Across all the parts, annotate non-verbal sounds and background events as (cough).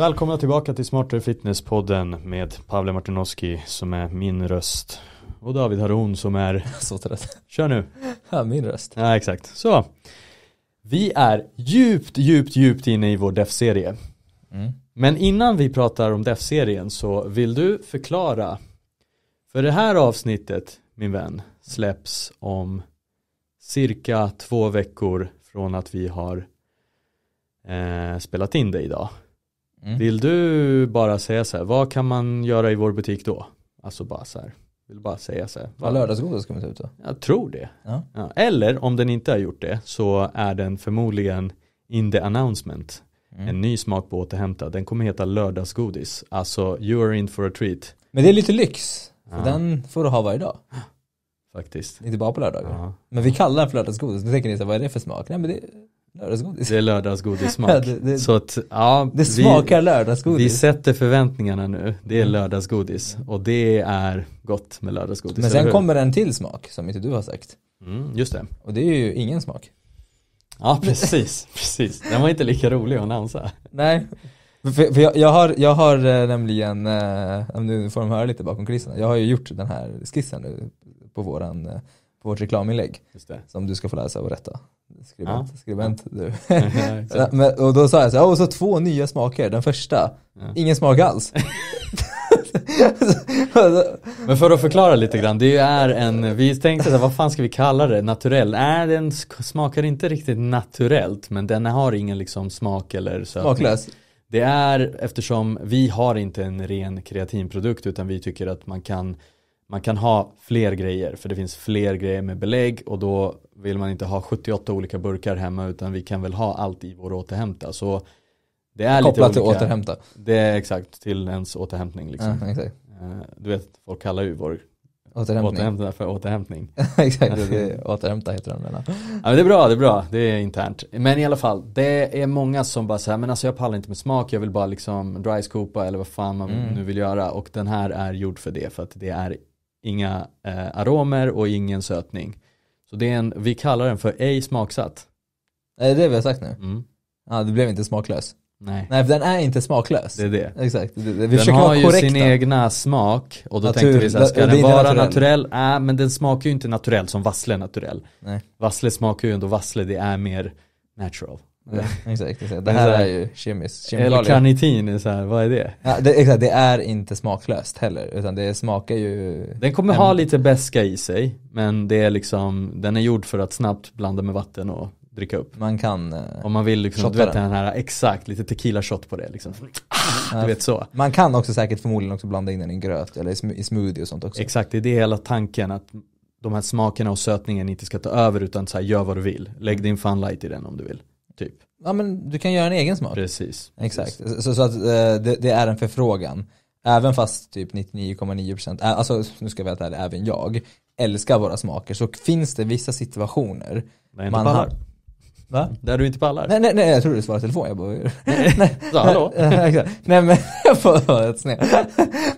Välkomna tillbaka till Smartare Fitness-podden med Pavle Martinoski som är min röst och David Haron som är (laughs) så trött. Kör nu. Ja, min röst. Ja, exakt. Så. Vi är djupt, djupt, djupt inne i vår DEF-serie. Mm. Men innan vi pratar om DEF-serien så vill du förklara. För det här avsnittet, min vän, släpps om cirka två veckor från att vi har eh, spelat in det idag. Mm. Vill du bara säga så här, vad kan man göra i vår butik då? Alltså bara så här, vill bara säga så här. Vad lördagsgodis kommer ut då? Jag tror det. Ja. Ja. Eller om den inte har gjort det så är den förmodligen in the announcement. Mm. En ny smak på återhämta. Den kommer heta lördagsgodis. Alltså you are in for a treat. Men det är lite lyx. Ja. Den får du ha varje dag. Faktiskt. Inte bara på lördagar. Men vi kallar den för lördagsgodis. Nu tänker ni så här, vad är det för smak? Nej men det Lördagsgodis. Det är lördagsgodissmak. (laughs) det, det, så att, ja, det smakar vi, lördagsgodis. Vi sätter förväntningarna nu. Det är mm. lördagsgodis och det är gott med lördagsgodis. Men sen kommer en till smak som inte du har sagt. Mm, just det. Och det är ju ingen smak. Ja, precis. (laughs) precis. Den var inte lika rolig att annonsa. Nej. För, för jag, jag, har, jag har eh, nämligen, äh, eh, nu får de höra lite bakom kulisserna, jag har ju gjort den här skissen nu på våran eh, på vårt reklaminlägg som du ska få läsa och rätta. Skribent, ja. skribent du. (laughs) ja, men, och då sa jag så här, och så två nya smaker. Den första, ja. ingen smak alls. (laughs) men för att förklara lite grann, det är en, vi tänkte så här, vad fan ska vi kalla det, naturell? Nej, äh, den smakar inte riktigt naturellt men den har ingen liksom smak eller sötning. Smaklös. Det är eftersom vi har inte en ren kreatinprodukt utan vi tycker att man kan man kan ha fler grejer för det finns fler grejer med belägg och då vill man inte ha 78 olika burkar hemma utan vi kan väl ha allt i vår återhämta. Så det är Kopplat lite till återhämta? Det är exakt, till ens återhämtning. Liksom. Ja, exakt. Eh, du vet, folk kallar ju vår återhämtning, återhämtning för återhämtning. (laughs) exakt, det är, återhämta heter den. Ja, men det är bra, det är bra, det är internt. Men i alla fall, det är många som bara säger, men alltså jag pallar inte med smak, jag vill bara liksom dry scoopa eller vad fan man mm. nu vill göra. Och den här är gjord för det, för att det är inga eh, aromer och ingen sötning. Så det är en, vi kallar den för ej smaksatt. Är det det vi har sagt nu? Mm. Ja, det blev inte smaklös. Nej. Nej, den är inte smaklös. Det är det. Exakt. Vi den försöker har vara ju korrekta. sin egna smak och då Natur, tänkte vi så här, ska den vara naturell? naturell? Nej, äh, men den smakar ju inte naturell som vassle är naturell. Nej. Vassle smakar ju ändå vassle, det är mer natural. (laughs) exakt, exakt. Det här är ju kemiskt. L-karnitin, vad är det? Ja, det, exakt, det är inte smaklöst heller, utan det smakar ju... Den kommer ha lite beska i sig, men det är liksom, den är gjord för att snabbt blanda med vatten och dricka upp. Man kan eh, Om man vill liksom, du vet den. den här, exakt, lite tequila shot på det liksom. du vet så. Man kan också säkert förmodligen också blanda in den i gröt eller i smoothie och sånt också. Exakt, det är det hela tanken att de här smakerna och sötningen inte ska ta över utan så här, gör vad du vill. Lägg mm. din funlight i den om du vill. Typ. Ja, men du kan göra en egen smak. Precis. Exakt. Precis. Så, så att eh, det, det, är en förfrågan. Även fast typ 99,9% alltså nu ska jag vara ärlig, även jag älskar våra smaker så finns det vissa situationer. Nej, inte man pallar. Har, Va? Där du inte pallar? Nej, nej, nej jag trodde du svarade telefon. Jag bara, nej. (laughs) (laughs) ja, hallå? nej men, (laughs) jag får bara sned.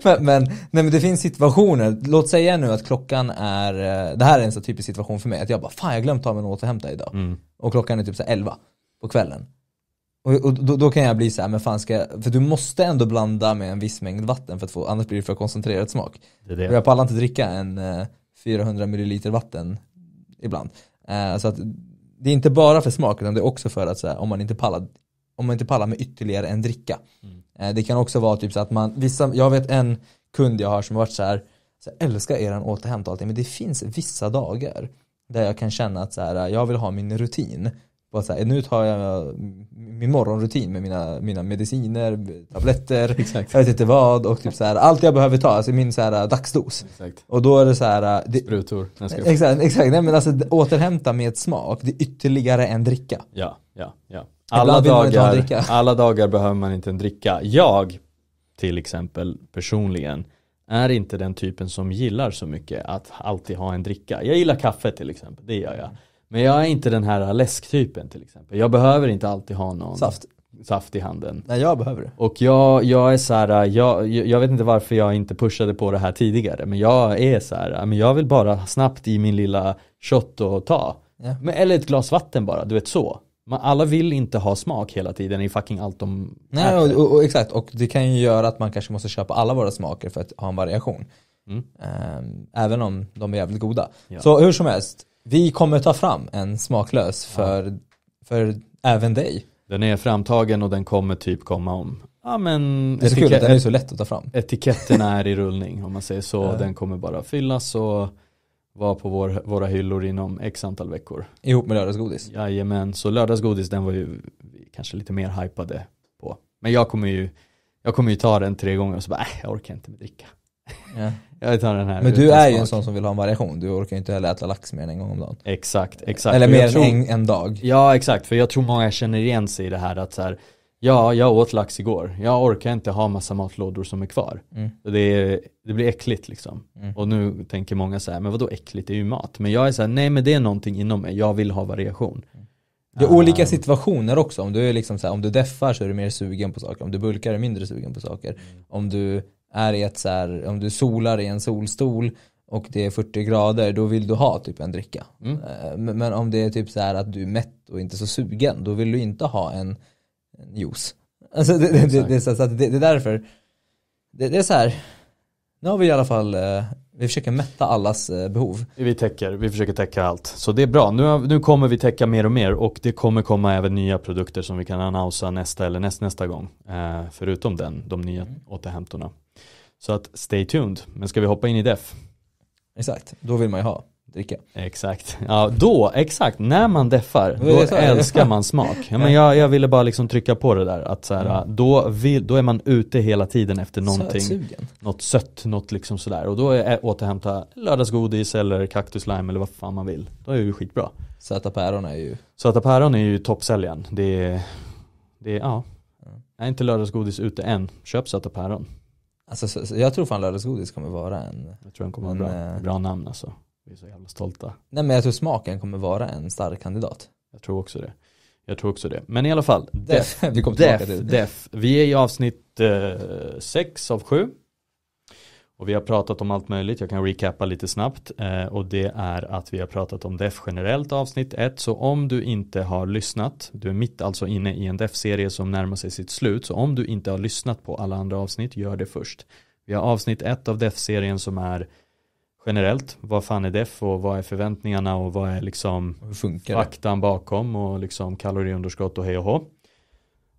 men, men, nej men det finns situationer, låt säga nu att klockan är, eh, det här är en så typisk situation för mig, att jag bara, fan jag glömt ta mig en återhämtare idag. Mm. Och klockan är typ så 11 på kvällen. Och, och då, då, kan jag bli så här, men fan ska jag, för du måste ändå blanda med en viss mängd vatten för att få, annars blir det för koncentrerat smak. Det det. Och jag pallar inte dricka en 400 eh, milliliter vatten ibland. Eh, så att det är inte bara för smak, utan det är också för att så här, om man inte pallar om man inte pallar med ytterligare en dricka. Mm. Eh, det kan också vara typ så att man, vissa, jag vet en kund jag har som har varit så här, så jag älskar eran återhämtning men det finns vissa dagar där jag kan känna att så här, jag vill ha min rutin bara så här, nu tar jag min morgonrutin med mina, mina mediciner, tabletter, Exakt. jag vet inte vad och typ så här, allt jag behöver ta, alltså min så här, dagsdos. Exakt. Och då är det så här... Det, Sprutor. Exakt, exakt. Nej, men alltså, återhämta med smak, det är ytterligare en dricka. Ja, ja, ja. Alla dagar, (laughs) alla dagar behöver man inte en dricka. Jag, till exempel personligen, är inte den typen som gillar så mycket att alltid ha en dricka. Jag gillar kaffe till exempel, det gör jag. Men jag är inte den här läsktypen till exempel. Jag behöver inte alltid ha någon saft, saft i handen. Nej, jag behöver det. Och jag, jag är så här, jag, jag vet inte varför jag inte pushade på det här tidigare, men jag är så här, jag vill bara snabbt i min lilla shot och ta. Ja. eller ett glas vatten bara, du vet så. alla vill inte ha smak hela tiden i fucking allt de Nej, äter. Och, och, och, exakt, och det kan ju göra att man kanske måste köpa alla våra smaker för att ha en variation. Mm. Ehm, även om de är jävligt goda. Ja. Så hur som helst, vi kommer ta fram en smaklös för, ja. för även dig. Den är framtagen och den kommer typ komma om. Ja, men det är så kul att den är så lätt att ta fram. Etiketterna är i rullning om man säger så. Ja. Den kommer bara fyllas och vara på vår, våra hyllor inom x antal veckor. Ihop med lördagsgodis? Jajamän, så lördagsgodis den var ju kanske lite mer hypade på. Men jag kommer ju, jag kommer ju ta den tre gånger och så bara, äh, jag orkar inte med dricka. Ja. (laughs) Jag tar den här. Men du är ju en sån som vill ha en variation. Du orkar ju inte heller äta lax mer än en gång om dagen. Exakt, exakt. Eller mer än en, en, dag. Ja, exakt. För jag tror många känner igen sig i det här att så här, ja, jag åt lax igår. Jag orkar inte ha massa matlådor som är kvar. Mm. Det, det, blir äckligt liksom. Mm. Och nu tänker många så här, men vadå äckligt, det är ju mat. Men jag är så här, nej men det är någonting inom mig. Jag vill ha variation. Det är um. olika ah. situationer också. Om du, är liksom så här, om du deffar så är du mer sugen på saker. Om du bulkar är du mindre sugen på saker. Mm. Om du är i ett så här, om du solar i en solstol och det är 40 grader då vill du ha typ en dricka. Mm. Eh, men, om det är typ så här att du är mätt och inte så sugen då vill du inte ha en, en juice. (laughs) Alltså det, det, det, det, är så, så det, är därför det, är så här nu har vi i alla fall eh, vi försöker mätta allas eh, behov. Vi täcker, vi försöker täcka allt. Så det är bra. Nu, nu kommer vi täcka mer och mer och det kommer komma även nya produkter som vi kan annonsa nästa eller näst, nästa gång. förutom den, de nya mm. återhämtorna. Så att stay tuned. Men ska vi hoppa in i def? Exakt, då vill man ju ha dricka. Exakt, ja då, exakt, när man deffar, då älskar man smak. Ja, men jag, jag ville bara liksom trycka på det där, att så här, mm. då, vill, då är man ute hela tiden efter någonting, Sötsugen. något sött, något liksom sådär. Och då är återhämta lördagsgodis eller kaktuslime eller vad fan man vill. Då är det ju skitbra. Söta päron är ju Söta päron är ju toppsäljaren. Det är, det är ja, mm. är inte lördagsgodis ute än, köp söta päron. Alltså, så, så jag tror fan Lördagsgodis kommer vara en... Jag tror den kommer en, bra, eh, bra namn alltså. Vi är så jävla stolta. Nej men jag tror smaken kommer vara en stark kandidat. Jag tror också det. Jag tror också det. Men i alla fall, Def, vi, (laughs) kom Def, till. Def. vi är i avsnitt 6 eh, av 7. Och vi har pratat om allt möjligt, jag kan recappa lite snabbt. Eh, och det är att vi har pratat om DEF generellt avsnitt 1. Så om du inte har lyssnat, du är mitt alltså inne i en DEF-serie som närmar sig sitt slut. Så om du inte har lyssnat på alla andra avsnitt, gör det först. Vi har avsnitt 1 av DEF-serien som är generellt, vad fan är DEF och vad är förväntningarna och vad är liksom faktan bakom och liksom kaloriunderskott och hej och hå.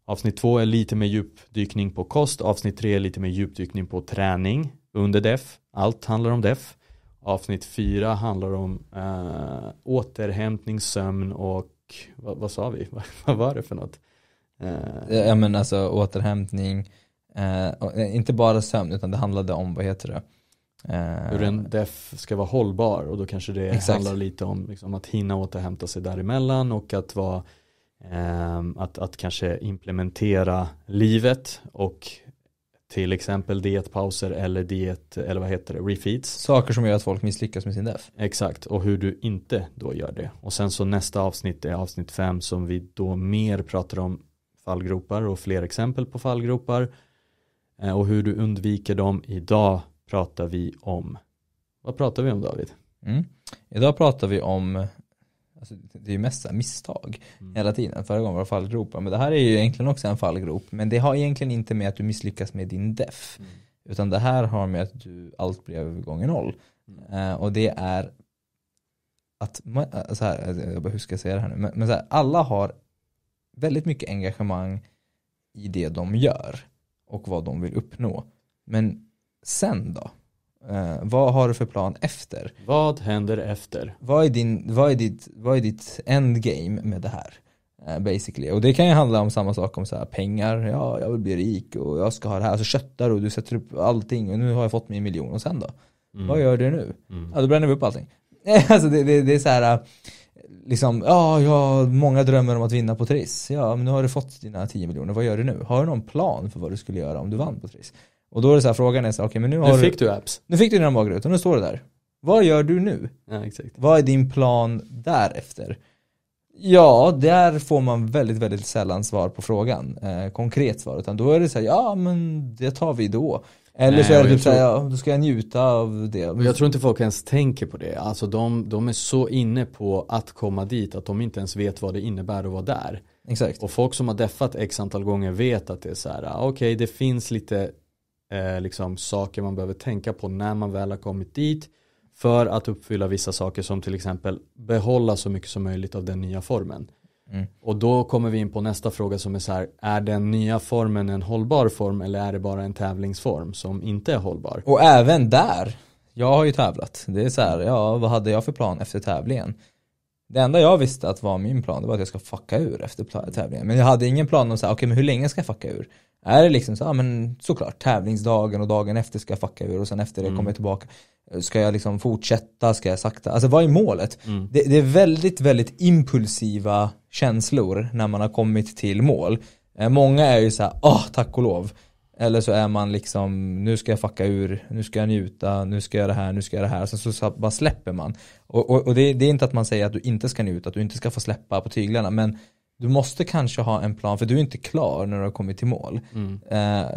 Avsnitt 2 är lite mer djupdykning på kost, avsnitt 3 är lite mer djupdykning på träning under DEF. Allt handlar om DEF. Avsnitt 4 handlar om eh, återhämtning, sömn och vad, vad sa vi? (laughs) vad var det för något? Eh, ja men alltså återhämtning, eh, eh inte bara sömn utan det handlade om, vad heter det? Eh, Hur en def ska vara hållbar och då kanske det exakt. handlar lite om liksom, att hinna återhämta sig däremellan och att vara eh, att, att kanske implementera livet och till exempel dietpauser eller diet, eller vad heter det, refeeds. Saker som gör att folk misslyckas med sin DEF. Exakt, och hur du inte då gör det. Och sen så nästa avsnitt är avsnitt fem som vi då mer pratar om fallgropar och fler exempel på fallgropar eh, och hur du undviker dem. Idag pratar vi om, vad pratar vi om David? Mm. Idag pratar vi om Alltså, det är ju mest misstag mm. hela tiden. Förra gången var det fallgropar. Men det här är ju egentligen också en fallgrop. Men det har egentligen inte med att du misslyckas med din def. Mm. Utan det här har med att du allt blir gånger noll. Mm. Uh, och det är att, eh, så här, eh, jag bara, hur ska jag säga det här nu? Men, men så här, alla har väldigt mycket engagemang i det de gör och vad de vill uppnå. Men sen då? Eh, vad har du för plan efter? Vad händer efter? Vad är, din, vad är, ditt, vad är ditt endgame med det här? Eh, basically. Och det kan ju handla om samma sak om så här, pengar, ja, jag vill bli rik och jag ska ha det här. Alltså köttar och du sätter upp allting och nu har jag fått min miljon och sen då? Mm. Vad gör du nu? Mm. Ja, då bränner vi upp allting. (laughs) alltså det, det, det, är så här, eh, liksom, ja, ja, många drömmer om att vinna på Triss. Ja, men nu har du fått dina 10 miljoner, vad gör du nu? Har du någon plan för vad du skulle göra om du vann på Triss? Och då är det så här, frågan är så här, okay, men nu har nu fick du, apps. Nu fick du dina magrutor, nu står du där. Vad gör du nu? Ja, exakt. Vad är din plan därefter? Ja, där får man väldigt, väldigt sällan svar på frågan. Eh, konkret svar. Utan då är det så här, ja men det tar vi då. Eller Nej, så är det typ tror... såhär, ja, då ska jag njuta av det. jag tror inte folk ens tänker på det. Alltså de, de är så inne på att komma dit att de inte ens vet vad det innebär att vara där. Exakt. Och folk som har deffat x antal gånger vet att det är så här, ah, okej okay, det finns lite eh, liksom, saker man behöver tänka på när man väl har kommit dit för att uppfylla vissa saker som till exempel behålla så mycket som möjligt av den nya formen. Mm. Och då kommer vi in på nästa fråga som är så här, är den nya formen en hållbar form eller är det bara en tävlingsform som inte är hållbar? Och även där, jag har ju tävlat. Det är så här, ja vad hade jag för plan efter tävlingen? Det enda jag visste att var min plan, det var att jag ska fucka ur efter tävlingen. Men jag hade ingen plan om så här, okay, men hur länge ska jag fucka ur? Är det liksom så, ja men såklart tävlingsdagen och dagen efter ska jag fucka ur och sen efter det mm. kommer jag mm. tillbaka. Ska jag liksom fortsätta, ska jag sakta? Alltså vad är målet? Mm. Det, det, är väldigt, väldigt impulsiva känslor när man har kommit till mål. Eh, många är ju såhär, åh ah, oh, tack och lov eller så är man liksom, nu ska jag fucka ur, nu ska jag njuta, nu ska jag det här, nu ska jag det här. Sen så, så bara släpper man. Och, och, och det, det, är inte att man säger att du inte ska njuta, att du inte ska få släppa på tyglarna. Men du måste kanske ha en plan, för du är inte klar när du har kommit till mål. Mm. Eh,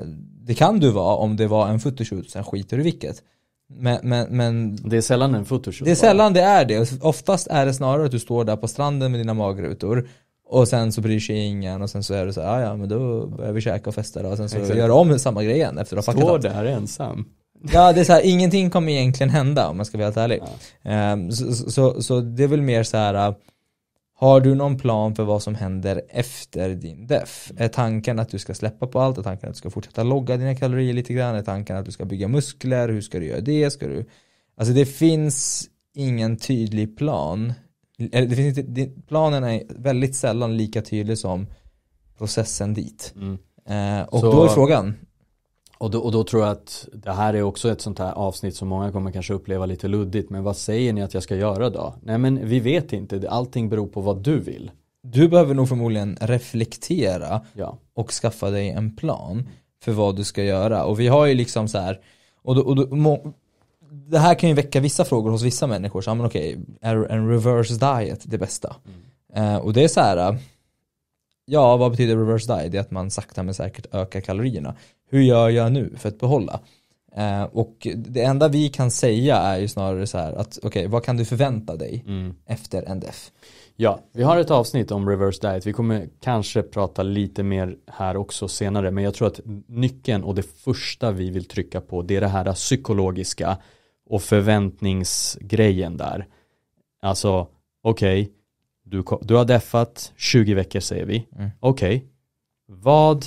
det kan du vara om det var en photoshoot, sen skiter du i vilket. Men, men, men, det är sällan en photoshoot. Det är sällan bara. det är det. Oftast är det snarare att du står där på stranden med dina magrutor och sen så bryr sig ingen och sen så är det så här, ah, ja men då börjar vi käka och festa då. och sen så Exakt. gör om samma grej igen efter att ha Står där ensam. Ja det är så här, ingenting kommer egentligen hända om man ska vara helt ärlig. Ja. Um, så, så, så, det är väl mer så här, äh, har du någon plan för vad som händer efter din def? Är tanken att du ska släppa på allt? Är tanken att du ska fortsätta logga dina kalorier lite grann? Är tanken att du ska bygga muskler? Hur ska du göra det? Ska du... Alltså det finns ingen tydlig plan eller det finns inte, planen är väldigt sällan lika tydlig som processen dit. Mm. Eh, och så, då är frågan. Och då, och då tror jag att det här är också ett sånt här avsnitt som många kommer kanske uppleva lite luddigt. Men vad säger ni att jag ska göra då? Nej men vi vet inte, allting beror på vad du vill. Du behöver nog förmodligen reflektera ja. och skaffa dig en plan för vad du ska göra. Och vi har ju liksom så här, och, då, och då, det här kan ju väcka vissa frågor hos vissa människor. Så, men okej, är en reverse diet det bästa? Mm. Eh, och det är så här, eh, ja vad betyder reverse diet? Det är att man sakta men säkert ökar kalorierna. Hur gör jag nu för att behålla? Eh, och det enda vi kan säga är ju snarare så här att okej, okay, vad kan du förvänta dig mm. efter en def? Ja, vi har ett avsnitt om reverse diet. Vi kommer kanske prata lite mer här också senare, men jag tror att nyckeln och det första vi vill trycka på det är det här psykologiska och förväntningsgrejen där. Alltså, okej, okay, du, du har deffat 20 veckor säger vi. Mm. Okej, okay, vad,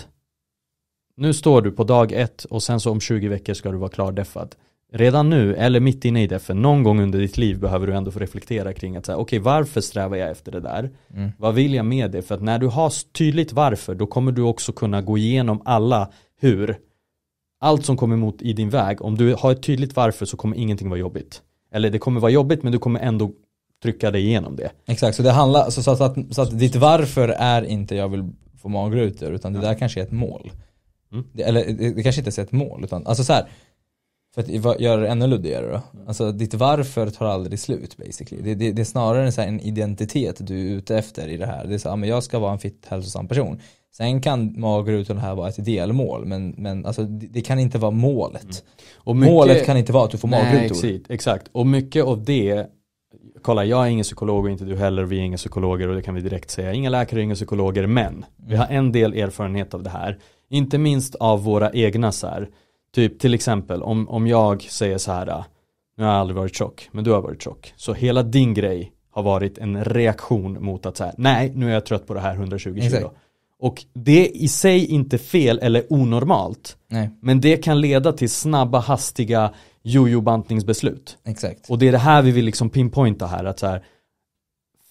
nu står du på dag ett och sen så om 20 veckor ska du vara klar deffad. Redan nu, eller mitt inne i defen, någon gång under ditt liv behöver du ändå få reflektera kring att säga, okej okay, varför strävar jag efter det där? Mm. Vad vill jag med det? För att när du har tydligt varför, då kommer du också kunna gå igenom alla hur allt som kommer emot i din väg, om du har ett tydligt varför så kommer ingenting vara jobbigt. Eller det kommer vara jobbigt men du kommer ändå trycka dig igenom det. Exakt, så, det handlar, så, så, att, så att ditt varför är inte jag vill få magrutor utan det där kanske är ett mål. Mm. Det, eller det kanske inte är ett mål utan, alltså så här, för att göra det ännu luddigare då. Mm. Alltså ditt varför tar aldrig slut basically. Det, det, det är snarare en, så en identitet du är ute efter i det här. Det är så, ja, men jag ska vara en fitt hälsosam person. Sen kan magrutan här vara ett delmål, men, men alltså, det kan inte vara målet. Mm. Och mycket, målet kan inte vara att du får magrutor. Exakt, exakt, och mycket av det, kolla jag är ingen psykolog och inte du heller, vi är inga psykologer och det kan vi direkt säga, inga läkare, inga psykologer, men mm. vi har en del erfarenhet av det här, inte minst av våra egna så här, typ till exempel om, om jag säger så här, nu har jag aldrig varit tjock, men du har varit tjock, så hela din grej har varit en reaktion mot att så här, nej nu är jag trött på det här 120 kilo. Exakt. Och det är i sig inte fel eller onormalt. Nej. Men det kan leda till snabba, hastiga jojo-bantningsbeslut. Exakt. Och det är det här vi vill liksom pinpointa här. Att så här,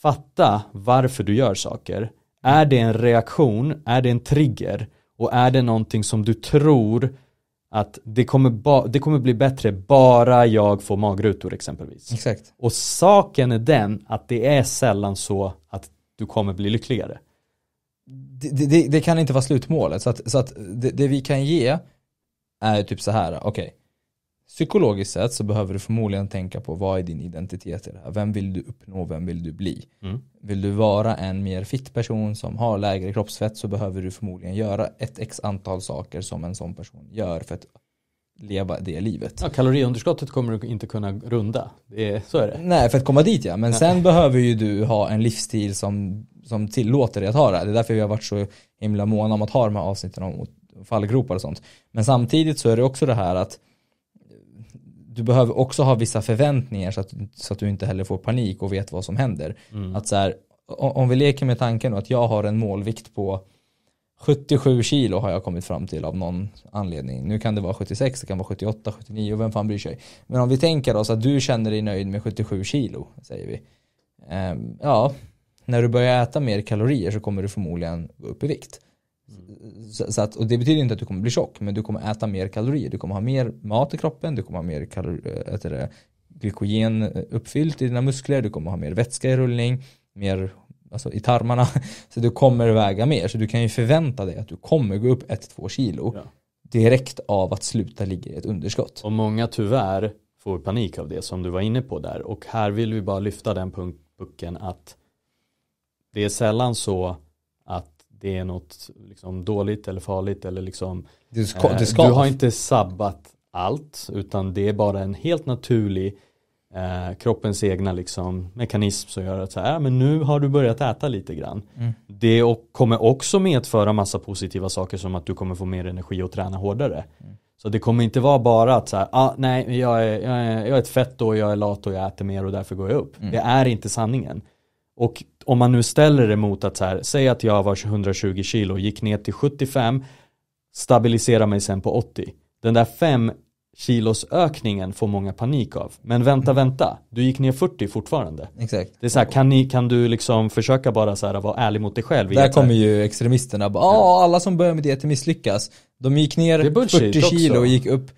fatta varför du gör saker. Är det en reaktion? Är det en trigger? Och är det någonting som du tror att det kommer, det kommer bli bättre bara jag får magrutor exempelvis. Exakt. Och saken är den att det är sällan så att du kommer bli lyckligare det, det, det, kan inte vara slutmålet. Så att, så att det, det vi kan ge är typ så här, okej. Okay. Psykologiskt sett så behöver du förmodligen tänka på vad är din identitet i det här? Vem vill du uppnå? Vem vill du bli? Mm. Vill du vara en mer fit person som har lägre kroppsfett så behöver du förmodligen göra ett x antal saker som en sån person gör för att leva det livet. Ja, kaloriunderskottet kommer du inte kunna runda. Det är, så är det. Nej, för att komma dit ja. Men Nej. sen behöver ju du ha en livsstil som, som tillåter dig att ha det. Det är därför vi har varit så himla måna om att ha de här avsnitten om fallgropar och sånt. Men samtidigt så är det också det här att du behöver också ha vissa förväntningar så att, så att du inte heller får panik och vet vad som händer. Mm. Att så här, om vi leker med tanken att jag har en målvikt på 77 kilo har jag kommit fram till av någon anledning. Nu kan det vara 76, det kan vara 78, 79, vem fan bryr sig? Men om vi tänker oss att du känner dig nöjd med 77 kilo, säger vi. Um, ja, när du börjar äta mer kalorier så kommer du förmodligen gå upp i vikt. Så, så att, och det betyder inte att du kommer bli tjock, men du kommer äta mer kalorier. Du kommer ha mer mat i kroppen, du kommer ha mer kalorier, eh, det, glykogen eh, uppfyllt i dina muskler, du kommer ha mer vätska i rullning, mer alltså i tarmarna. (laughs) Så du kommer väga mer. Så du kan ju förvänta dig att du kommer gå upp 1-2 kilo ja. direkt av att sluta ligga i ett underskott. Och många tyvärr får panik av det som du var inne på där. Och här vill vi bara lyfta den punkten att det är sällan så att det är något liksom dåligt eller farligt eller liksom det ska, eh, det ska. du har inte sabbat allt utan det är bara en helt naturlig eh, kroppens egna liksom, mekanism som gör att så här, äh, men nu har du börjat äta lite grann. Mm. Det och, kommer också medföra massa positiva saker som att du kommer få mer energi och träna hårdare. Mm. Så det kommer inte vara bara att så här, ah, nej jag är, jag, är, jag är ett fett och jag är lat och jag äter mer och därför går jag upp. Mm. Det är inte sanningen. Och om man nu ställer det mot att så här, säg att jag var 120 kilo, och gick ner till 75, stabilisera mig sen på 80. Den där 5 kilosökningen får många panik av. Men vänta, mm. vänta, du gick ner 40 fortfarande. Exakt. Det är så här, kan, ni, kan du liksom försöka bara så här, vara ärlig mot dig själv? Där kommer ju extremisterna bara, ah, ja alla som börjar med det misslyckas. De gick ner 40 kilo och gick upp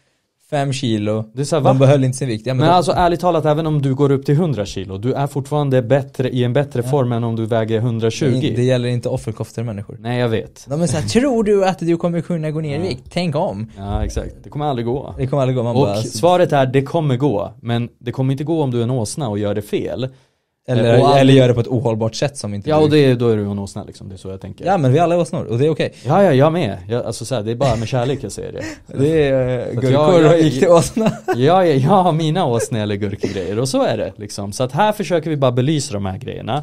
fem kilo. Det är så här, de behöll inte sin vikt. Ja, men, men då... alltså ärligt talat, även om du går upp till 100 kilo, du är fortfarande bättre, i en bättre ja. form än om du väger 120. Det, det gäller inte offerkoftor människor. Nej jag vet. De är så här, tror du att du kommer kunna gå ner i vikt? Tänk om. Ja exakt, det kommer aldrig gå. Det kommer aldrig gå. Man och bara... svaret är, det kommer gå. Men det kommer inte gå om du är en åsna och gör det fel. Eller, all... eller gör det på ett ohållbart sätt som inte Ja och det, då är du en åsna liksom, det är så jag tänker. Ja men vi alla är åsnor och det är okej. Okay. Ja, ja jag med. Jag, alltså så här, det är bara med kärlek jag säger det. (laughs) det är eh, gurkor och gick till åsna. (laughs) ja, ja, jag har mina åsne eller gurkegrejer och så är det liksom. Så att här försöker vi bara belysa de här grejerna. Eh,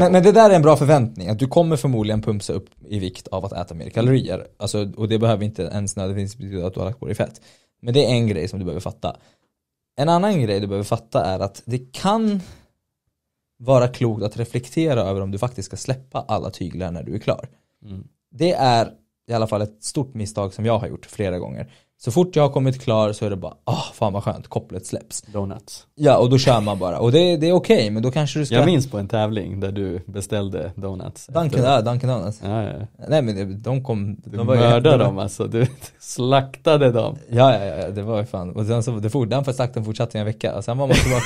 men, men, det där är en bra förväntning, att du kommer förmodligen pumsa upp i vikt av att äta mer kalorier. Alltså, och det behöver inte ens nödvändigtvis betyda att du har lagt på dig fett. Men det är en grej som du behöver fatta. En annan grej du behöver fatta är att det kan vara klokt att reflektera över om du faktiskt ska släppa alla tyglar när du är klar. Mm. Det är i alla fall ett stort misstag som jag har gjort flera gånger. Så fort jag har kommit klar så är det bara, ah oh, fan vad skönt, kopplet släpps. Donuts. Ja och då kör man bara och det, det är okej okay, men då kanske du ska Jag minns på en tävling där du beställde donuts. Dunkin, ja, Dunkin Donuts. Ja, ja. Nej men de kom. De var mördade ju... dem alltså, du slaktade dem. Ja ja ja, det var ju fan. Och sen så, det for, den för slakten fortsatte i en vecka och sen var man tillbaka.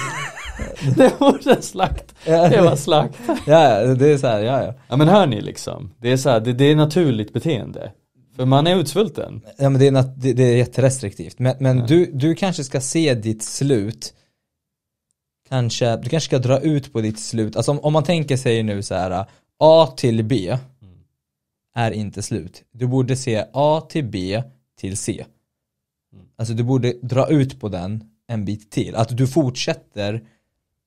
(laughs) det var slakt. Ja, det var slakt. ja, ja det är så här, ja ja. Ja men hör ni liksom, det är så här, det, det är naturligt beteende. För man är utsvulten. Ja, men det, är det, är jätterestriktivt. Men, men ja. du, du kanske ska se ditt slut Kanske, du kanske ska dra ut på ditt slut. Alltså om, om man tänker sig nu så här A till B mm. är inte slut. Du borde se A till B till C. Mm. Alltså du borde dra ut på den en bit till. Att du fortsätter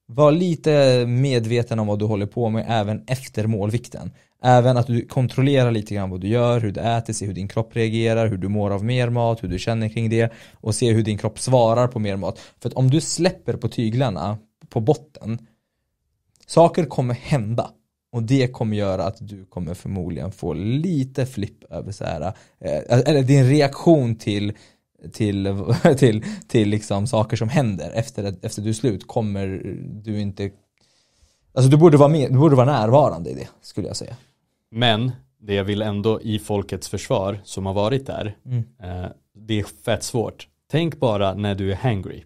var lite medveten om vad du håller på med även efter målvikten. Även att du kontrollerar lite grann vad du gör, hur du äter, se hur din kropp reagerar, hur du mår av mer mat, hur du känner kring det och se hur din kropp svarar på mer mat. För att om du släpper på tyglarna på botten, saker kommer hända. Och det kommer göra att du kommer förmodligen få lite flipp över så här, eh, eller din reaktion till till, (laughs) till, till liksom saker som händer efter, efter du är slut kommer du inte... Alltså du borde, vara med, du borde vara närvarande i det skulle jag säga. Men det jag vill ändå i folkets försvar som har varit där, mm. eh, det är fett svårt. Tänk bara när du är hangry.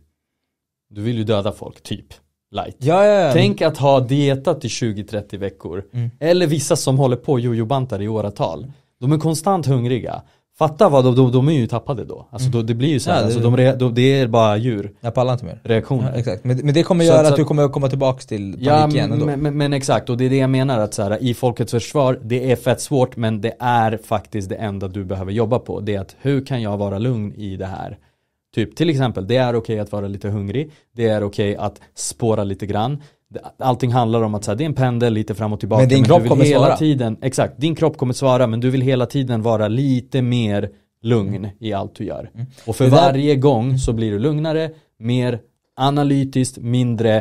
Du vill ju döda folk, typ. Light. Ja, ja, ja. Tänk att ha dietat i 20-30 veckor. Mm. Eller vissa som håller på jojobantar i åratal. De är konstant hungriga. Fatta vad, de, de, de är ju tappade då. Alltså mm. då, det blir ju så här, ja, alltså, det, alltså, de de, det är bara djur. Jag pallar inte mer. Reaktioner. Ja, exakt. Men, men, det kommer göra så, att, så, att du kommer komma tillbaka till panik ja, igen ändå. Men, men, exakt, och det är det jag menar att så här, i folkets försvar, det är fett svårt men det är faktiskt det enda du behöver jobba på. Det är att hur kan jag vara lugn i det här? Typ till exempel, det är okej okay att vara lite hungrig, det är okej okay att spåra lite grann, Allting handlar om att så här, det är en pendel lite fram och tillbaka. Men din men kropp kommer hela svara. Tiden, exakt, din kropp kommer svara men du vill hela tiden vara lite mer lugn i allt du gör. Mm. Och för där... varje gång så blir du lugnare, mer analytiskt, mindre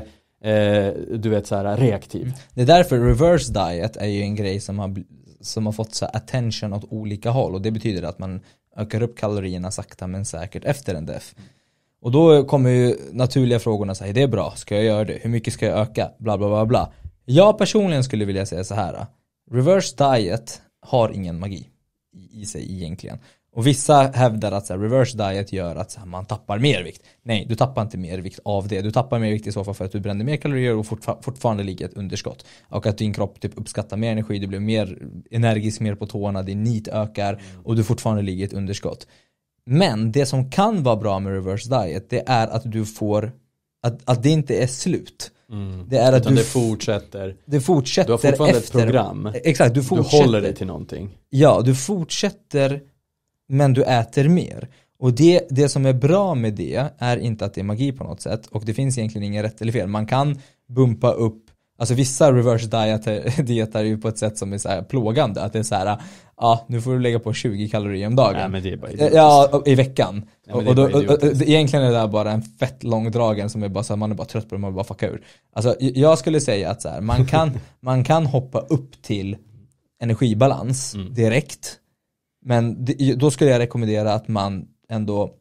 eh, du vet så här reaktiv. Mm. Det är därför reverse diet är ju en grej som har, som har fått så attention åt olika håll och det betyder att man ökar upp kalorierna sakta men säkert efter en def. Mm. Och då kommer ju naturliga frågorna så det är bra, ska jag göra det? Hur mycket ska jag öka? Bla bla bla bla. Jag personligen skulle vilja säga så här. Reverse diet har ingen magi i sig egentligen. Och vissa hävdar att så här, reverse diet gör att här, man tappar mer vikt. Nej, du tappar inte mer vikt av det. Du tappar mer vikt i så fall för att du brände mer kalorier och fortfar fortfarande ligger ett underskott. Och att din kropp typ uppskattar mer energi, du blir mer energisk, mer på tårna, din nit ökar och du fortfarande ligger ett underskott. Men det som kan vara bra med reverse diet det är att du får, att, att det inte är slut. Mm. Det är att Utan du det fortsätter. Det fortsätter Du har fortfarande efter, ett program. Exakt, du fortsätter. Du håller dig till någonting. Ja, du fortsätter men du äter mer. Och det, det som är bra med det är inte att det är magi på något sätt och det finns egentligen ingen rätt eller fel. Man kan bumpa upp Alltså vissa reverse dieter, (laughs) dieter är ju på ett sätt som är så plågande. Att det är så här, ja nu får du lägga på 20 kalorier om dagen. Nej men det är bara idiotiskt. ja i veckan. Ja, och, då, och, och, egentligen är det där bara en fett långdragen som är bara så här, man är bara trött på det, man vill bara fucka ur. Alltså jag skulle säga att så här, man, kan, (laughs) man kan hoppa upp till energibalans mm. direkt. Men då skulle jag rekommendera att man ändå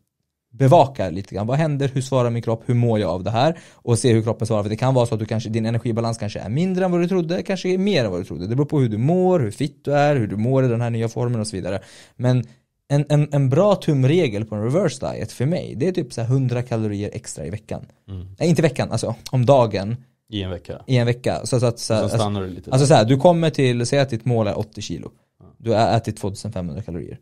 bevakar lite grann. Vad händer? Hur svarar min kropp? Hur mår jag av det här? Och se hur kroppen svarar. För det kan vara så att du kanske, din energibalans kanske är mindre än vad du trodde, kanske är mer än vad du trodde. Det beror på hur du mår, hur fit du är, hur du mår i den här nya formen och så vidare. Men en, en, en bra tumregel på en reverse diet för mig, det är typ så 100 kalorier extra i veckan. Mm. Nej, inte veckan, alltså om dagen. I en vecka? I en vecka. Så, så att, så, alltså, stannar du lite. Alltså så här, du kommer till, säg att ditt mål är 80 kilo. Du har ätit 2500 kalorier.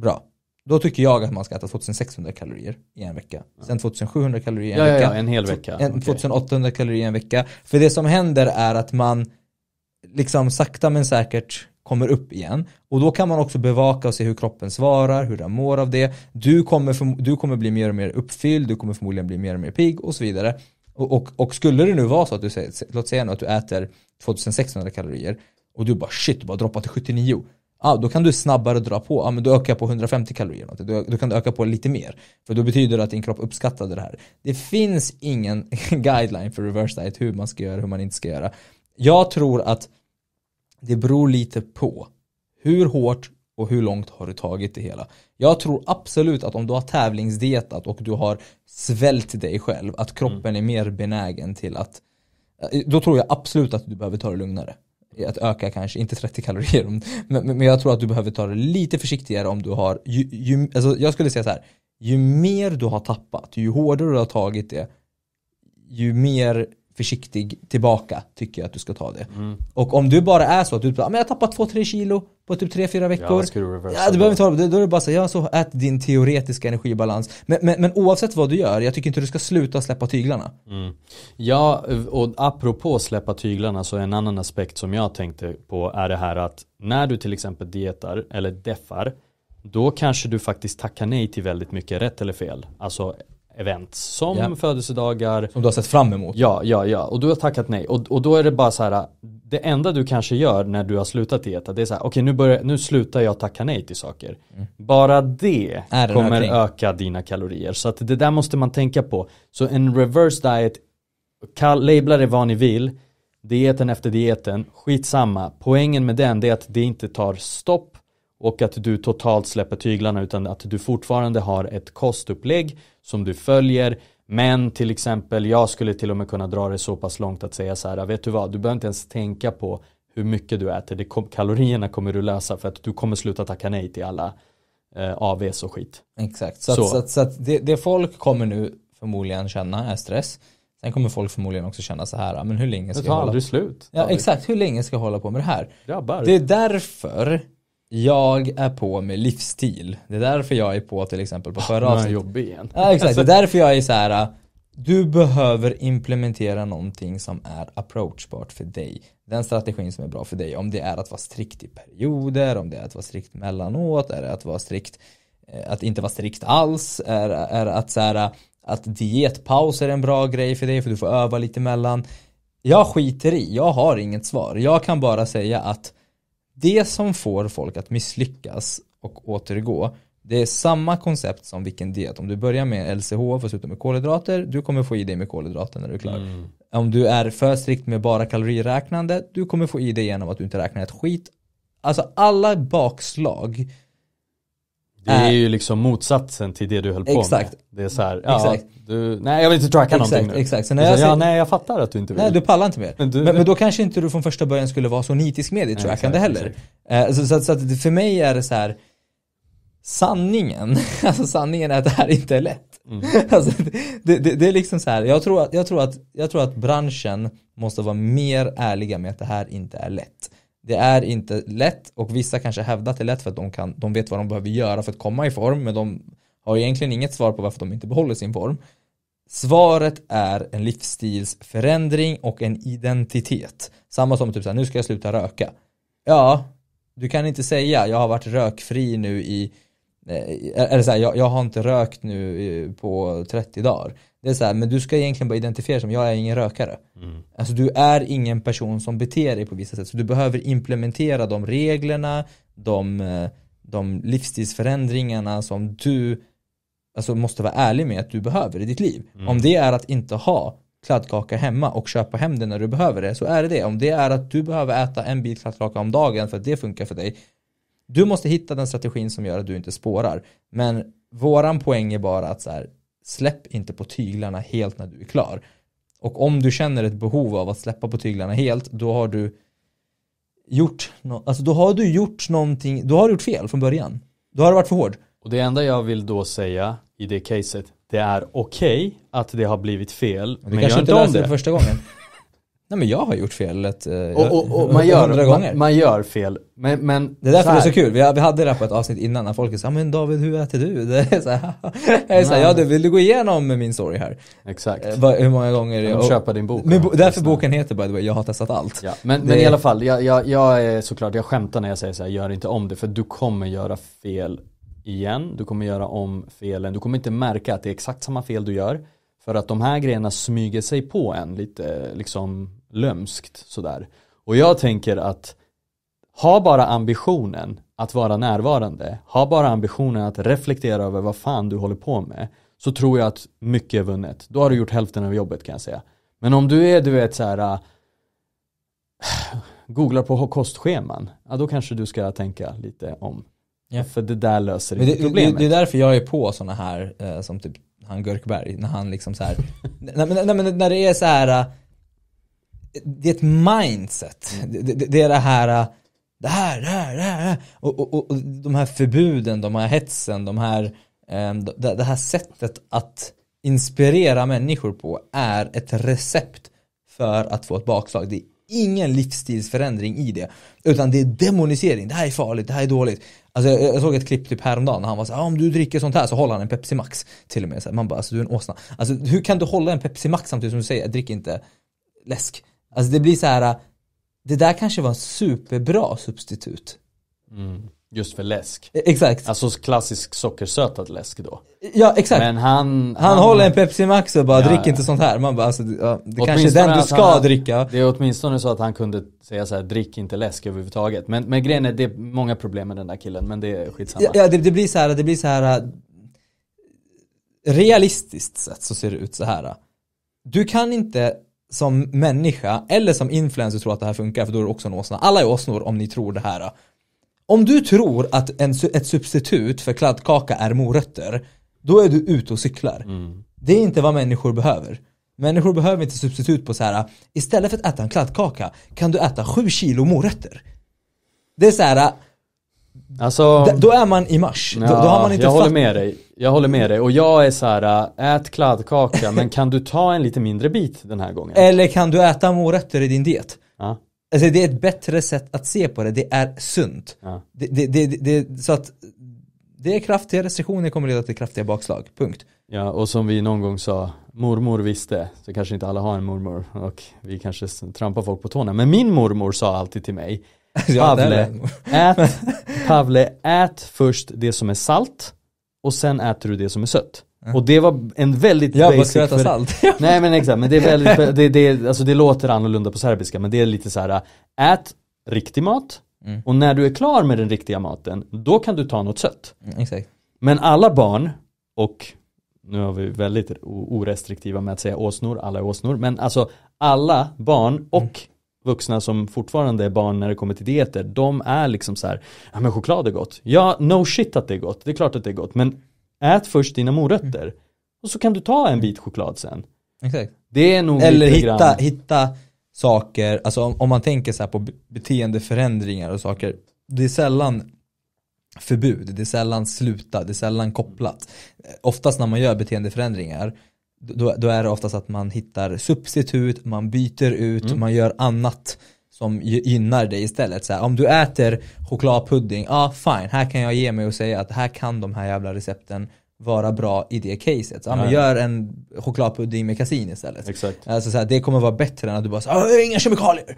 Bra. Då tycker jag att man ska äta 2600 kalorier i en vecka. Sen 2700 kalorier i en ja, vecka. Ja, en hel vecka. 2800 okay. kalorier i en vecka. För det som händer är att man liksom sakta men säkert kommer upp igen. Och då kan man också bevaka och se hur kroppen svarar, hur den mår av det. Du kommer, du kommer bli mer och mer uppfylld, du kommer förmodligen bli mer och mer pigg och så vidare. Och, och, och skulle det nu vara så att du, låt säga nu att du äter 2600 kalorier och du bara shit, du bara droppar till 79 ah, då kan du snabbare dra på, ah, men du ökar på 150 kalorier, Då Du, kan du öka på lite mer. För då betyder det att din kropp uppskattade det här. Det finns ingen (laughs) guideline för reverse diet, hur man ska göra, hur man inte ska göra. Jag tror att det beror lite på hur hårt och hur långt har du tagit det hela. Jag tror absolut att om du har tävlingsdietat och du har svält dig själv, att kroppen mm. är mer benägen till att, eh, då tror jag absolut att du behöver ta det lugnare att öka kanske, inte 30 kalorier. Men, men jag tror att du behöver ta det lite försiktigare om du har, ju, ju, alltså jag skulle säga så här, ju mer du har tappat, ju hårdare du har tagit det, ju mer försiktig tillbaka tycker jag att du ska ta det. Mm. Och om du bara är så att du ah, men jag har tappat 2-3 kilo, på typ 3-4 veckor. Ja, det behöver inte hålla på. Då är det bara så, ja så ät din teoretiska energibalans. Men, men, men, oavsett vad du gör, jag tycker inte du ska sluta släppa tyglarna. Mm. Ja, och apropå släppa tyglarna så en annan aspekt som jag tänkte på är det här att när du till exempel dietar eller deffar, då kanske du faktiskt tackar nej till väldigt mycket rätt eller fel. Alltså events som yeah. födelsedagar. Som du har sett fram emot. Ja, ja, ja. Och du har tackat nej. Och, och då är det bara så här, det enda du kanske gör när du har slutat dieta det är så här, okej okay, nu, nu slutar jag tacka nej till saker. Mm. Bara det kommer öka dina kalorier. Så att det där måste man tänka på. Så en reverse diet, kall, labla det vad ni vill, dieten efter dieten, skitsamma. Poängen med den är att det inte tar stopp och att du totalt släpper tyglarna utan att du fortfarande har ett kostupplägg som du följer men till exempel, jag skulle till och med kunna dra det så pass långt att säga så här, vet du vad, du behöver inte ens tänka på hur mycket du äter, det kom, kalorierna kommer du lösa för att du kommer sluta tacka nej till alla eh, AVs och skit. Exakt, så, så. Att, så, att, så att det, det, folk kommer nu förmodligen känna är stress. Sen kommer folk förmodligen också känna så här, ah, men hur länge ska jag hålla på? Det tar aldrig slut. Ja, exakt, hur länge ska jag hålla på med det här? Grabbar. Det är därför jag är på med livsstil. Det är därför jag är på till exempel på ah, förra oh, avsnittet. jobbig igen. Ja exakt, det är alltså- därför jag är så här. Äh, du behöver implementera någonting som är approachbart för dig. Den strategin som är bra för dig. Om det är att vara strikt i perioder, om det är att vara strikt mellanåt, är det att vara strikt, eh, att inte vara strikt alls, är, är att så här, äh, att dietpaus är en bra grej för dig för du får öva lite emellan. Jag skiter i, jag har inget svar. Jag kan bara säga att det som får folk att misslyckas och återgå det är samma koncept som vilken diet. Om du börjar med LCH och slutar med kolhydrater, du kommer få i dig med kolhydrater när du är klar. Mm. Om du är för strikt med bara kaloriräknande, du kommer få i dig genom att du inte räknar ett skit. Alltså alla bakslag det är eh, ju liksom motsatsen till det du höll på exakt. med. Det är så här, ja, exakt. Du, nej jag vill inte tracka exakt, någonting nu. Exakt. Så när jag så, säger, ja, nej jag fattar att du inte vill. Nej du pallar inte mer. Men, du, men, men, då kanske inte du från första början skulle vara så nitisk med ditt trackande heller. Uh, så, så, så att för mig är det så här, sanningen, (laughs) alltså sanningen är att det här inte är lätt. Mm. (laughs) Alltså, det, det, det, är liksom så här, jag tror, att, jag, tror att, jag tror att branschen måste vara mer ärliga med att det här inte är lätt. Det är inte lätt och vissa kanske hävdar att det är lätt för att de, kan, de vet vad de behöver göra för att komma i form men de har egentligen inget svar på varför de inte behåller sin form. Svaret är en livsstilsförändring och en identitet. Samma som typ såhär, nu ska jag sluta röka. Ja, du kan inte säga jag har varit rökfri nu i, eller eh, såhär, jag, jag har inte rökt nu eh, på 30 dagar. Det är så här, men du ska egentligen bara identifiera dig som, jag är ingen rökare. Mm. Alltså du är ingen person som beter dig på vissa sätt. Så du behöver implementera de reglerna, de, de livsstilsförändringarna som du alltså, måste vara ärlig med att du behöver i ditt liv. Mm. Om det är att inte ha kladdkaka hemma och köpa hem det när du behöver det, så är det det. Om det är att du behöver äta en bit kladdkaka om dagen för att det funkar för dig, du måste hitta den strategin som gör att du inte spårar. Men våran poäng är bara att så här, släpp inte på tyglarna helt när du är klar. Och om du känner ett behov av att släppa på tyglarna helt, då har du gjort, no alltså då har du gjort någonting, då har du gjort fel från början. Då har du varit för hård. Och det enda jag vill då säga i det caset, det är okej okay att det har blivit fel. Du men kanske gör inte om det. det första gången. (laughs) nej men jag har gjort fel ett, eh, och, och, och man, gör, man, man, gör fel. Men, men, det är därför det är så kul. Vi, vi hade det här på ett avsnitt innan när folk sa men David hur äter du? (laughs) Det är så här, jag så här, ja du vill du gå igenom min story här? Exakt. Eh, hur många gånger? Jag köpa din bok. Men, därför boken heter by the way, jag har testat allt. Ja, men, det, men i alla fall, jag, jag, jag, är såklart, jag skämtar när jag säger så här, gör inte om det för du kommer göra fel igen. Du kommer göra om felen. Du kommer inte märka att det är exakt samma fel du gör. För att de här grejerna smyger sig på en lite liksom lömskt sådär. Och jag tänker att ha bara ambitionen att vara närvarande, ha bara ambitionen att reflektera över vad fan du håller på med, så tror jag att mycket är vunnet. Då har du gjort hälften av jobbet kan jag säga. Men om du är, du vet så här, äh, (sighs) googlar på kostscheman, ja, då kanske du ska tänka lite om. Ja. För det där löser inte problemet. Det, det, är därför jag är på sådana här eh, som typ han Gurkberg, när han liksom så här, när, när, när, när det är så här äh, det är ett mindset. Mm. Det, det, det, är det här, äh, det här, det här, det här. Och, och, och de här förbuden, de här hetsen, de här, ehm, det, det här sättet att inspirera människor på är ett recept för att få ett bakslag. Det är ingen livsstilsförändring i det. Utan det är demonisering. Det här är farligt, det här är dåligt. Alltså jag, jag såg ett klipp typ häromdagen när han var såhär, om du dricker sånt här så håller han en Pepsi Max. Till och med såhär, man bara, alltså du är en åsna. Alltså hur kan du hålla en Pepsi Max samtidigt som du säger, drick inte läsk. Alltså det blir så här, äh, det där kanske var en superbra substitut. Mm. Just för läsk. E, exakt. Alltså klassisk sockersötad läsk då. Ja exakt. Men han, han, han håller en Pepsi Max och bara ja, drick ja. inte sånt här. Man bara alltså, det, ja, det kanske är den du ska han, dricka. Det är åtminstone så att han kunde säga så här, drick inte läsk överhuvudtaget. Men, men grejen är, det är många problem med den där killen men det är skitsamma. Ja, ja det, det blir så här, det blir så här äh, realistiskt sett så ser det ut så här. Du kan inte som människa eller som influencer tror att det här funkar, för då är du också en åsna. Alla är åsnor om ni tror det här. Om du tror att en, ett substitut för kladdkaka är morötter, då är du ute och cyklar. Mm. Det är inte vad människor behöver. Människor behöver inte substitut på så här. istället för att äta en kladdkaka kan du äta sju kilo morötter. Det är så här. Alltså, då är man i mars. Ja, då, då har man inte jag håller med dig. Jag håller med dig och jag är så här, äh, ät kladdkaka men kan du ta en lite mindre bit den här gången? Eller kan du äta morötter i din diet? Ja. Alltså det är ett bättre sätt att se på det, det är sunt. Ja. Det, det, det, det, så att det är kraftiga restriktioner kommer leda till kraftiga bakslag, punkt. Ja, och som vi någon gång sa, mormor visste, så kanske inte alla har en mormor och vi kanske trampar folk på tårna. Men min mormor sa alltid till mig, (laughs) Pavle, ät, Pavle, ät först det som är salt och sen äter du det som är sött. Mm. Och det var en väldigt jag basic... (laughs) Jag bara för... salt. Nej men exakt, men det är väldigt, (laughs) det, det, alltså det låter annorlunda på serbiska men det är lite så här, ät riktig mat mm. och när du är klar med den riktiga maten, då kan du ta något sött. Mm, exakt. Men alla barn och nu har vi väldigt orestriktiva med att säga åsnor, alla är åsnor, men alltså alla barn och mm vuxna som fortfarande är barn när det kommer till dieter, de är liksom så här, ja men choklad är gott. Ja, no shit att det är gott, det är klart att det är gott, men ät först dina morötter mm. och så kan du ta en bit choklad sen. Exakt. Det är nog Eller hitta, grann. hitta saker, alltså om, om, man tänker så här på beteendeförändringar och saker, det är sällan förbud, det är sällan sluta, det är sällan kopplat. Eh, oftast när man gör beteendeförändringar då, då, är det oftast att man hittar substitut, man byter ut, mm. man gör annat som gynnar dig istället. Så här, om du äter chokladpudding, ja ah, fine, här kan jag ge mig och säga att här kan de här jävla recepten vara bra i det caset. Så, ja, men gör en chokladpudding med kasin istället. Exakt. Alltså, så här, det kommer vara bättre än att du bara säger inga kemikalier.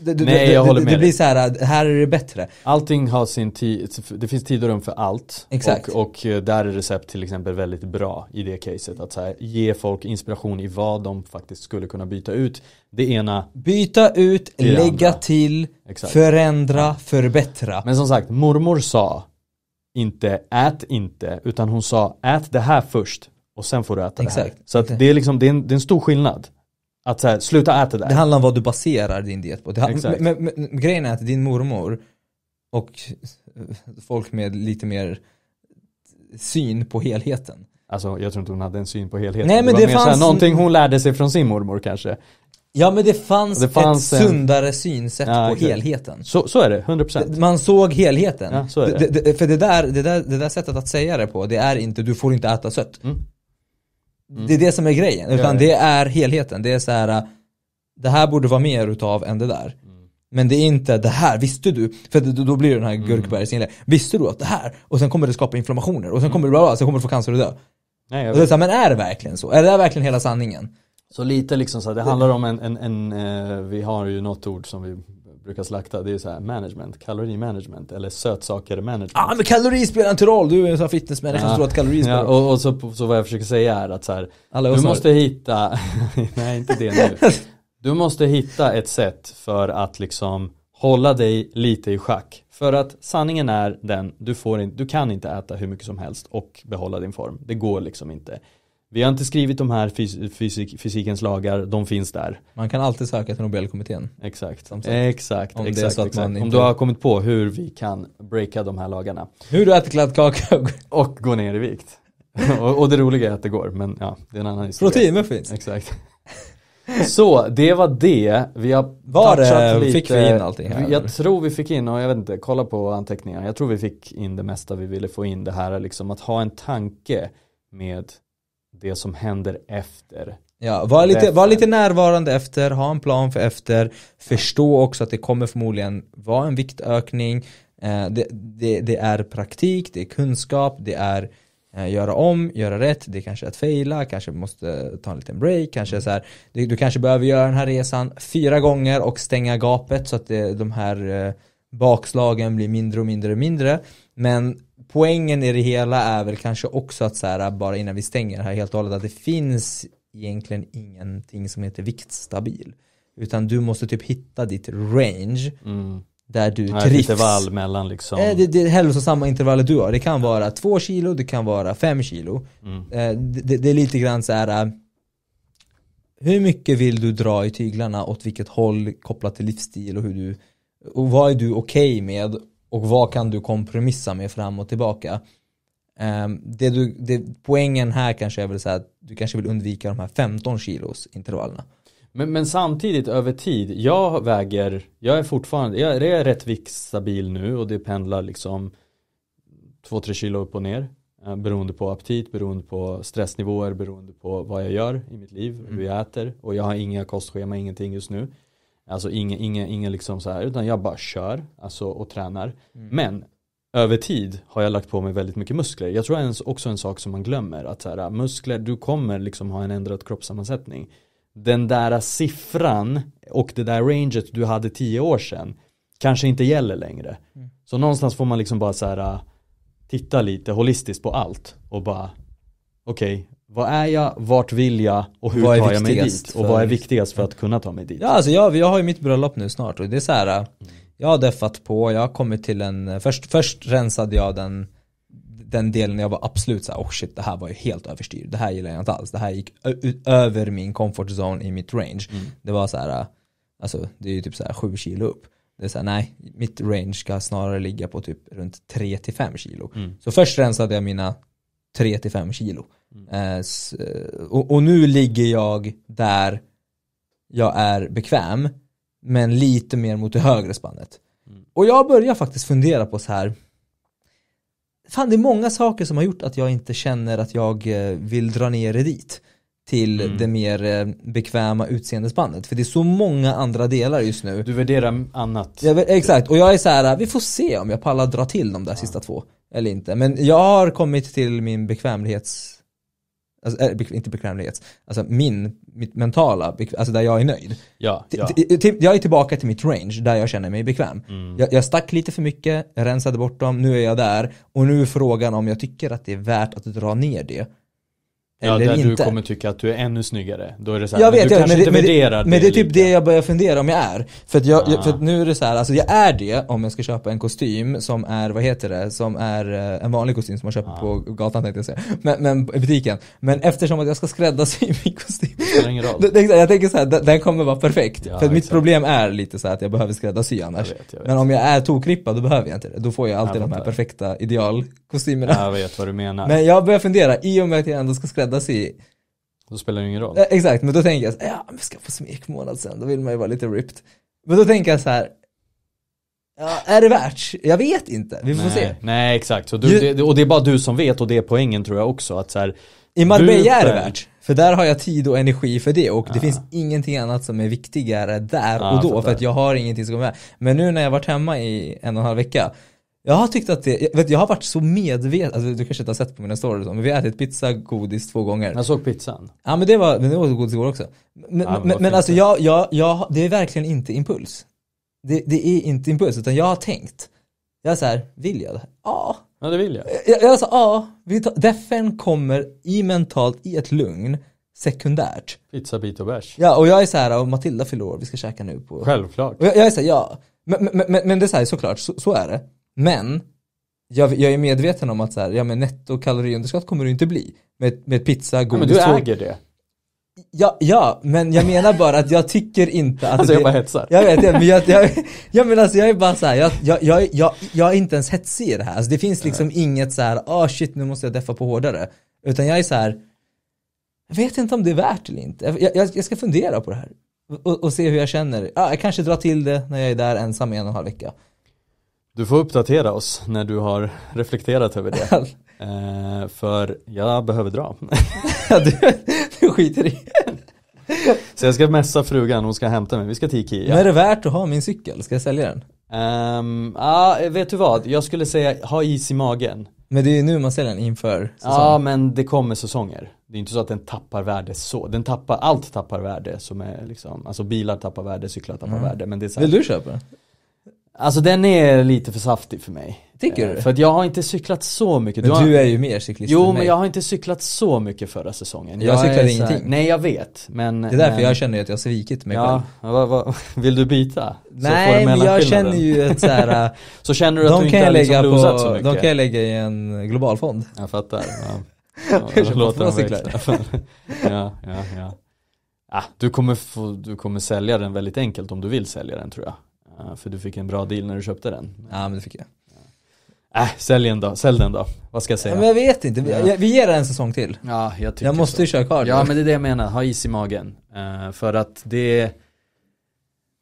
Det, det, Nej, jag håller med Det blir så här, äh, här är det bättre. Allting har sin tid, det finns tid och rum för allt. Exakt. Och, och, eh, där är recept till exempel väldigt bra i det caset. Att så här, ge folk inspiration i vad de faktiskt skulle kunna byta ut. Det ena. Byta ut, lägga andra. till, Exakt. förändra, förbättra. Men som sagt, mormor sa inte ät inte, utan hon sa ät det här först och sen får du äta Exakt. det här. Så att det, är liksom, det, är en, det är en stor skillnad. Att så här, sluta äta det. Det handlar om vad du baserar din diet på. Exakt. Men, men, men, grejen är att din mormor och folk med lite mer syn på helheten. Alltså jag tror inte hon hade en syn på helheten. Nej, men det, det var fanns... mer här, någonting hon lärde sig från sin mormor kanske. Ja men det fanns, det fanns ett en... sundare synsätt ja, på okay. helheten. Så, så är det, 100%. Man såg helheten. Ja, så är det. det. för det där, det, där, det där sättet att säga det på, det är inte du får inte äta sött. Mm. Det är det som är grejen. Utan ja, ja. det är helheten. Det är så här, äh, det här borde vara mer utav än det där. Mm. Men det är inte det här, visste du? För då blir det den här mm. gurkbergsinlägg. Visste du att det här? Och sen kommer det skapa inflammationer och sen mm. kommer det bla, sen kommer du få cancer och dö. Nej, och det är så här, men är det verkligen så? Är det där verkligen hela sanningen? Så lite liksom så här, det handlar om en, en, en eh, vi har ju något ord som vi brukar slakta det är så här management, kalorimanagement eller sötsaker management. Ja ah, men kalori spelar inte roll, du är en sån här fitnessmänniska ja. som tror att kalori spelar roll. Ja, och, och så, så, vad jag försöker säga är att så här, du måste hitta, (laughs) nej inte det nu. Du måste hitta ett sätt för att liksom hålla dig lite i schack. För att sanningen är den, du, får in, du kan inte äta hur mycket som helst och behålla din form. Det går liksom inte. Vi har inte skrivit de här fys fysik fysikens lagar, de finns där. Man kan alltid söka till Nobelkommittén. Exakt, exakt. om, exakt, exakt. Inte... om du har kommit på hur vi kan breaka de här lagarna. Hur du äter kladdkaka och går ner i vikt. (laughs) och, och, det roliga är att det går, men ja, det är en annan historia. Proteiner finns. Exakt. Så det var det. Vi har var det, lite. Eh, fick vi in allting här? Jag tror vi fick in, och jag vet inte, kolla på anteckningarna. Jag tror vi fick in det mesta vi ville få in det här, liksom att ha en tanke med det som händer efter. Ja, var lite, var lite närvarande efter, ha en plan för efter, förstå också att det kommer förmodligen vara en viktökning, eh, det, det, det, är praktik, det är kunskap, det är eh, göra om, göra rätt, det kanske är att fejla, kanske måste ta en liten break, kanske så här, du kanske behöver göra den här resan fyra gånger och stänga gapet så att de här eh, bakslagen blir mindre och mindre och mindre. Men poängen i det hela är väl kanske också att så här, bara innan vi stänger här helt och hållet, att det finns egentligen ingenting som heter viktstabil. Utan du måste typ hitta ditt range mm. där du ja, trivs. intervall mellan liksom. Eh, det, det är hälsosamma intervaller du har. Det kan vara två kilo, det kan vara fem kilo. Mm. Eh, det, det, är lite grann så här eh, hur mycket vill du dra i tyglarna, åt vilket håll kopplat till livsstil och hur du och vad är du okej okay med och vad kan du kompromissa med fram och tillbaka. Ehm, det du, det, poängen här kanske är väl så att du kanske vill undvika de här 15 kilos intervallerna. Men, men, samtidigt över tid, jag väger, jag är fortfarande, jag är rätt viktstabil nu och det pendlar liksom 2-3 kilo upp och ner. Eh, beroende på aptit, beroende på stressnivåer, beroende på vad jag gör i mitt liv, mm. hur jag äter. Och jag har inga kostschema, ingenting just nu. Alltså ingen, ingen, ingen liksom så här, utan jag bara kör alltså, och tränar. Mm. Men över tid har jag lagt på mig väldigt mycket muskler. Jag tror också en sak som man glömmer, att så här, muskler, du kommer liksom ha en ändrad kroppssammansättning. Den där siffran och det där ranget du hade tio år sedan kanske inte gäller längre. Mm. Så någonstans får man liksom bara så här, titta lite holistiskt på allt och bara okej, vad är jag, vart vill jag och hur vad tar jag mig dit? Och vad är viktigast för att kunna ta mig dit? Ja, alltså jag, jag har ju mitt bröllop nu snart och det är så här, mm. jag har deffat på, jag har kommit till en, först, först rensade jag den, den delen jag var absolut så här, oh shit det här var ju helt överstyr, det här gillar jag inte alls, det här gick över min comfort zone i mitt range. Mm. Det var så här, alltså det är ju typ så här 7 kilo upp. Det är så här, nej, mitt range ska snarare ligga på typ runt 3-5 kilo. Mm. Så först rensade jag mina 3-5 kilo. Mm. Eh, eh, och, och, nu ligger jag där jag är bekväm, men lite mer mot det högre spannet. Mm. Och jag börjar faktiskt fundera på så här, fan det är många saker som har gjort att jag inte känner att jag eh, vill dra ner det dit till mm. det mer bekväma utseendespannet. För det är så många andra delar just nu. Du värderar annat. Ja, exakt, och jag är så här, vi får se om jag pallar dra till de där ja. sista två. Eller inte. Men jag har kommit till min bekvämlighets Alltså, eh, inte bekvämlighet, alltså min, mitt mentala, alltså där jag är nöjd. Ja, ja. Eh, typ, jag är tillbaka till mitt range där jag känner mig bekväm. Mm. Jag, jag stack lite för mycket, jag rensade bort dem, nu är jag där och nu är frågan om jag tycker att det är värt att dra ner det eller ja, där inte. du kommer tycka att du är ännu snyggare. Då är det så här, jag vet, du jag, kanske men inte det, värderar det. Men det är typ lite. det jag börjar fundera om jag är. För, att jag, ah. jag, för att ah. nu är det så här, alltså jag är det om jag ska köpa en kostym som är, vad heter det, som är eh, en vanlig kostym som man köper ah. på gatan tänkte jag säga. Men, men i butiken. Men eftersom att jag ska skräddarsy (laughs) min kostym. Det spelar ingen roll. (laughs) jag tänker så här, den kommer vara perfekt. Ja, för mitt problem är lite så här att jag behöver skräddarsy annars. Jag vet, jag vet. Men om jag är tokrippad då behöver jag inte det. Då får jag alltid de här perfekta idealkostymerna. Jag vet vad du menar. Men jag börjar fundera, i och med att jag ändå ska skräddarsy räddas i. Då spelar det ingen roll. Eh, exakt, men då tänker jag så ja, men ska få smekmånad sen, då vill man ju vara lite ripped. Men då tänker jag så här, Ja, är det värt? Jag vet inte, vi får nej, se. Nej exakt, så du, det, och det är bara du som vet och det är poängen tror jag också. Att så här, I Marbella är det värt, för där har jag tid och energi för det och ja. det finns ingenting annat som är viktigare där ja, och då för att jag har ingenting som kommer med. Men nu när jag varit hemma i en och en halv vecka jag har tyckt att det, jag, vet, jag har varit så medveten, alltså, du kanske inte har sett på mina stories, men vi har ätit pizza, godis två gånger. Jag såg pizzan. Ja men det var, men det var godis igår också. Men, ja, men, men, men alltså jag, jag, jag, det är verkligen inte impuls. Det, det är inte impuls, utan jag har tänkt. Jag är så här, vill jag det Ja. Ja det vill jag. Eh, jag, jag sa ja, vi tar, defen kommer i mentalt, i ett lugn, sekundärt. Pizza, bit och bärs. Ja och jag är så här, och Matilda fyller år, vi ska käka nu på... Självklart. jag, jag är så här, ja. Men, men, men, men det är så här, såklart, så, så är det. Men jag, jag är medveten om att så här, ja men netto kaloriunderskott kommer det inte bli. Med, med pizza, godis, Men du äger det. Ja, ja, men jag menar bara att jag tycker inte att Alltså det, jag bara hetsar. Jag vet, men jag, jag, jag men alltså jag är bara så här, jag, jag, jag, jag, jag är inte ens hetsig i det här. Alltså det finns liksom Nej. inget så här, ah oh, shit nu måste jag deffa på hårdare. Utan jag är så här, jag vet inte om det är värt eller inte. Jag, jag, jag ska fundera på det här och, och se hur jag känner. Ah, jag kanske drar till det när jag är där ensam i en och en halv vecka. Du får uppdatera oss när du har reflekterat över det. (laughs) eh, för jag behöver dra. (laughs) du, du skiter i Så jag ska messa frugan, hon ska hämta mig, vi ska till Ikea. Men är det värt att ha min cykel? Ska jag sälja den? Um, ah, vet du vad, jag skulle säga ha is i magen. Men det är ju nu man säljer den inför säsongen. Ja men det kommer säsonger. Det är inte så att den tappar värde så. Den tappar, allt tappar värde som är liksom, alltså bilar tappar värde, cyklar tappar mm. värde. Men det är så här, Vill du köpa? den? Alltså den är lite för saftig för mig. Tycker eh, du? För att jag har inte cyklat så mycket. Men du, har... du är ju mer cyklist Jo, än mig. men jag har inte cyklat så mycket förra säsongen. Jag, jag cyklade ingenting. Här... nej, jag vet. Men, det är därför men... jag känner att jag svikit mig ja, själv. (laughs) vill du byta? Nej, men jag känner ju att så här, (laughs) eh, Så känner du att de du inte har liksom på, så mycket? De kan jag lägga i en globalfond. Jag fattar. Ja. (laughs) Ja, jag låter ja, ja, ja. Ah, du, kommer få, du kommer sälja den väldigt enkelt om du vill sälja den tror jag. Eh, för du fick en bra deal när du köpte den. Ja men det fick jag. Äh, sälj, en då, sälj den då. Vad ska jag säga? Ja, men jag vet inte. Vi, ja. vi ger den en säsong till. Ja, jag, tycker jag måste så. ju köra kvar. Ja, men det är det jag menar. Ha is i magen. Uh, för att det,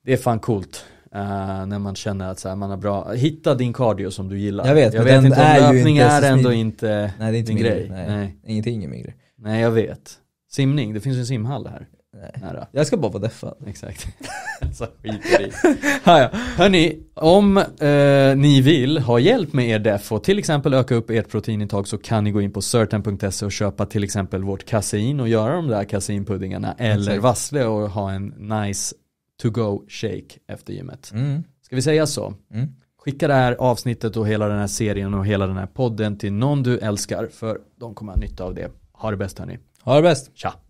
det är fan coolt. Uh, när man känner att så här, man har bra, hitta din cardio som du gillar. Jag vet, jag vet inte är om löpning är, är ändå inte, nej, det är inte din grej. grej. Nej. Nej. Ingenting är min grej. Nej, jag vet. Simning, det finns en simhall här. Nej. då. Jag ska bara vara deffad. Exakt. alltså (laughs) skit i det. (laughs) Hörni, om eh, ni vill ha hjälp med er deff och till exempel öka upp ert proteinintag så kan ni gå in på certain.se och köpa till exempel vårt kasein och göra de där kaseinpuddingarna eller Exakt. vassle och ha en nice to go shake efter gymmet. Mm. Ska vi säga så? Mm. Skicka det här avsnittet och hela den här serien och hela den här podden till någon du älskar för de kommer ha nytta av det. Ha det bäst hörni. Ha det bäst. Tja.